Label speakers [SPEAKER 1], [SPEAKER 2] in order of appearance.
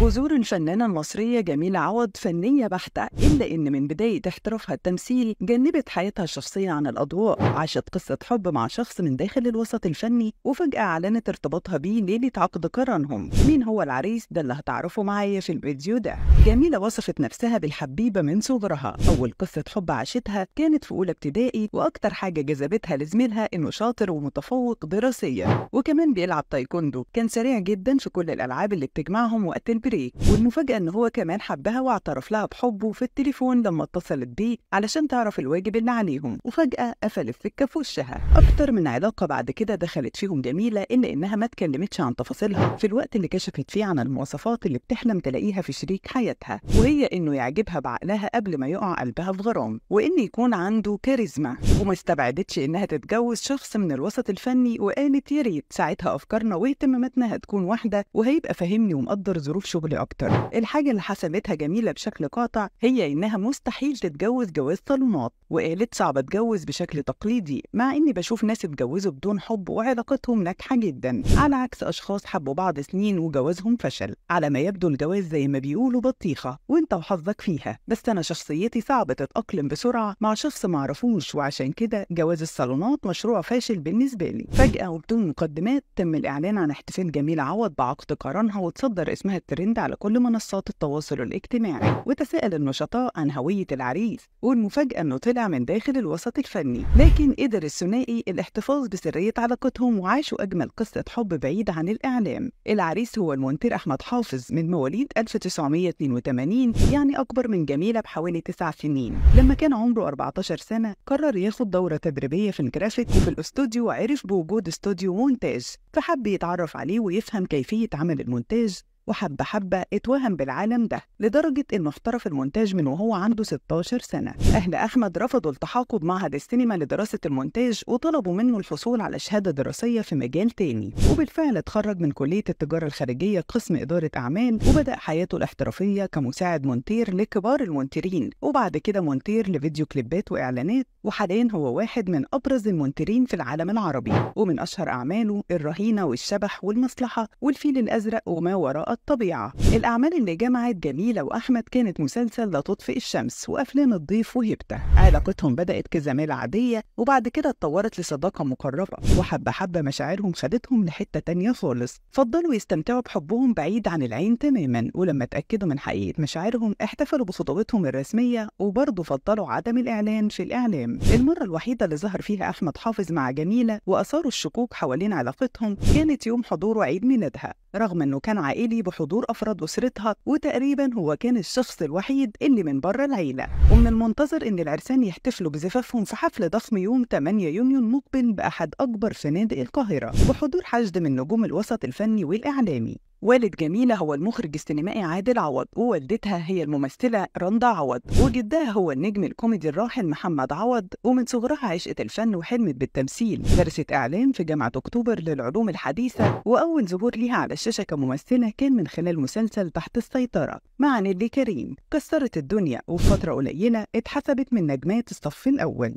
[SPEAKER 1] جذور الفنانة المصرية جميلة عوض فنية بحتة إلا إن من بداية احترافها التمثيلي جنبت حياتها الشخصية عن الأضواء عاشت قصة حب مع شخص من داخل الوسط الفني وفجأة أعلنت ارتباطها بيه ليلة عقد قرانهم مين هو العريس ده اللي هتعرفه معايا في الفيديو ده جميلة وصفت نفسها بالحبيبة من صغرها أول قصة حب عاشتها كانت في أولى ابتدائي وأكتر حاجة جذبتها لزميلها إنه شاطر ومتفوق دراسيا وكمان بيلعب تايكوندو كان سريع جدا في كل الألعاب اللي بتجمعهم وقت بريك والمفاجأة إن هو كمان حبها واعترف لها بحبه في التليفون لما اتصلت بيه علشان تعرف الواجب اللي عليهم وفجأة قفل السكة في وشها أكتر من علاقة بعد كده دخلت فيهم جميلة إلا إنها ما اتكلمتش عن تفاصيلها في الوقت اللي كشفت فيه عن المواصفات اللي بتحلم تلاقيها في شريك حياتها وهي إنه يعجبها بعقلها قبل ما يقع قلبها في غرام وإن يكون عنده كاريزما وما استبعدتش إنها تتجوز شخص من الوسط الفني وقالت يا ريت ساعتها أفكارنا واهتماماتنا هتكون واحدة وهيبقى فاهمني ومقدر ظروف شغل أكتر الحاجة اللي حسبتها جميلة بشكل قاطع هي إنها مستحيل تتجوز جواز صالونات وقالت صعب أتجوز بشكل تقليدي مع إني بشوف ناس اتجوزوا بدون حب وعلاقتهم ناجحة جدا على عكس أشخاص حبوا بعض سنين وجوازهم فشل على ما يبدو الجواز زي ما بيقولوا بطيخة وإنت وحظك فيها بس أنا شخصيتي صعب تتأقلم بسرعة مع شخص معرفوش وعشان كده جواز الصالونات مشروع فاشل بالنسبة لي فجأة وبدون مقدمات تم الإعلان عن احتفال جميل عوض بعقد قرانها وتصدر اسمها الترند ترند على كل منصات التواصل الاجتماعي وتساءل النشطاء عن هوية العريس والمفاجأة أنه طلع من داخل الوسط الفني لكن قدر الثنائي الاحتفاظ بسرية علاقتهم وعاشوا أجمل قصة حب بعيد عن الإعلام العريس هو المونتير أحمد حافظ من مواليد 1982 يعني أكبر من جميلة بحوالي 9 سنين لما كان عمره 14 سنة قرر ياخد دورة تدريبية في الجرافيك في الاستوديو وعرف بوجود استوديو مونتاج فحب يتعرف عليه ويفهم كيفية عمل المونتاج وحبة حبة اتوهم بالعالم ده لدرجة إنه احترف المونتاج من وهو عنده 16 سنة أهل أحمد رفضوا التحاق بمعهد السينما لدراسة المونتاج وطلبوا منه الحصول على شهادة دراسية في مجال تاني وبالفعل اتخرج من كلية التجارة الخارجية قسم إدارة أعمال وبدأ حياته الاحترافية كمساعد مونتير لكبار المونتيرين وبعد كده مونتير لفيديو كليبات وإعلانات وحاليا هو واحد من أبرز المونتيرين في العالم العربي ومن أشهر أعماله الرهينة والشبح والمصلحة والفيل الأزرق وما وراء الطبيعة الأعمال اللي جمعت جميلة وأحمد كانت مسلسل لا تطفئ الشمس وأفلام الضيف وهبته علاقتهم بدأت كزمالة عادية وبعد كده اتطورت لصداقة مقربة وحبة حبة مشاعرهم خدتهم لحتة تانية خالص فضلوا يستمتعوا بحبهم بعيد عن العين تماما ولما اتأكدوا من حقيقة مشاعرهم احتفلوا بخطوبتهم الرسمية وبرضه فضلوا عدم الإعلان في الإعلام المرة الوحيدة اللي ظهر فيها أحمد حافظ مع جميلة وأثاروا الشكوك حوالين علاقتهم كانت يوم حضوره عيد ميلادها رغم انه كان عائلي بحضور افراد اسرتها وتقريبا هو كان الشخص الوحيد اللي من بره العيله ومن المنتظر ان العرسان يحتفلوا بزفافهم في حفل ضخم يوم 8 يونيو المقبل باحد اكبر فنادق القاهره بحضور حشد من نجوم الوسط الفني والاعلامي والد جميلة هو المخرج السينمائي عادل عوض ووالدتها هي الممثلة رندا عوض وجدها هو النجم الكوميدي الراحل محمد عوض ومن صغرها عشقت الفن وحلمت بالتمثيل درست إعلام في جامعة أكتوبر للعلوم الحديثة وأول ظهور ليها على الشاشة كممثلة كان من خلال مسلسل تحت السيطرة مع نيلي كريم كسرت الدنيا وفترة قليلة اتحسبت من نجمات الصف الأول